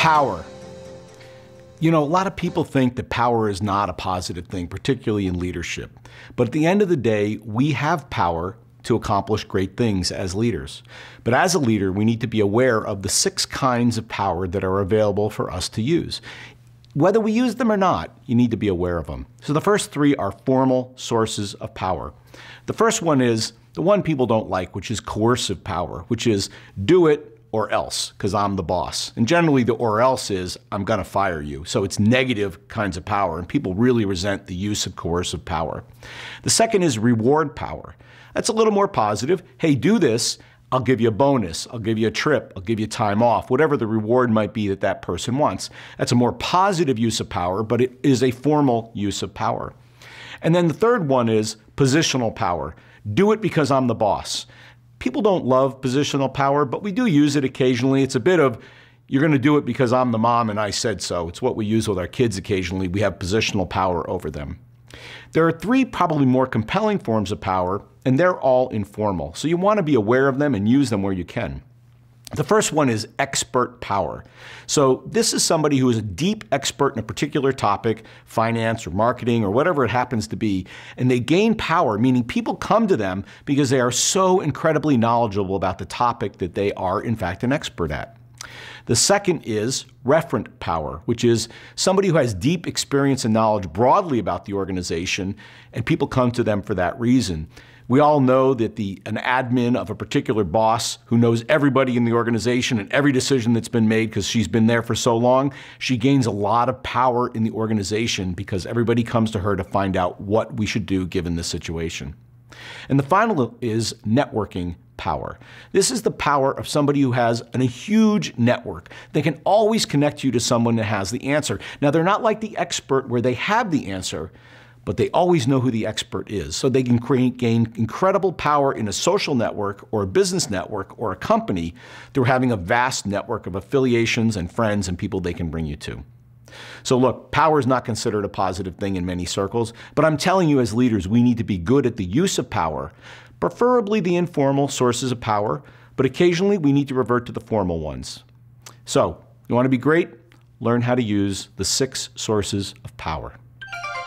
Power. You know, a lot of people think that power is not a positive thing, particularly in leadership. But at the end of the day, we have power to accomplish great things as leaders. But as a leader, we need to be aware of the six kinds of power that are available for us to use. Whether we use them or not, you need to be aware of them. So the first three are formal sources of power. The first one is the one people don't like, which is coercive power, which is do it or else, because I'm the boss. And generally, the or else is, I'm gonna fire you. So it's negative kinds of power, and people really resent the use of coercive power. The second is reward power. That's a little more positive. Hey, do this, I'll give you a bonus, I'll give you a trip, I'll give you time off, whatever the reward might be that that person wants. That's a more positive use of power, but it is a formal use of power. And then the third one is positional power. Do it because I'm the boss. People don't love positional power, but we do use it occasionally. It's a bit of, you're going to do it because I'm the mom and I said so. It's what we use with our kids occasionally. We have positional power over them. There are three probably more compelling forms of power, and they're all informal. So you want to be aware of them and use them where you can. The first one is expert power. So, this is somebody who is a deep expert in a particular topic, finance or marketing or whatever it happens to be, and they gain power, meaning people come to them because they are so incredibly knowledgeable about the topic that they are, in fact, an expert at. The second is referent power, which is somebody who has deep experience and knowledge broadly about the organization, and people come to them for that reason. We all know that the, an admin of a particular boss who knows everybody in the organization and every decision that's been made because she's been there for so long, she gains a lot of power in the organization because everybody comes to her to find out what we should do given the situation. And the final is networking power. This is the power of somebody who has an, a huge network. They can always connect you to someone that has the answer. Now, they're not like the expert where they have the answer, but they always know who the expert is. So they can create, gain incredible power in a social network or a business network or a company through having a vast network of affiliations and friends and people they can bring you to. So look, power is not considered a positive thing in many circles, but I'm telling you as leaders, we need to be good at the use of power, preferably the informal sources of power, but occasionally we need to revert to the formal ones. So you want to be great? Learn how to use the six sources of power.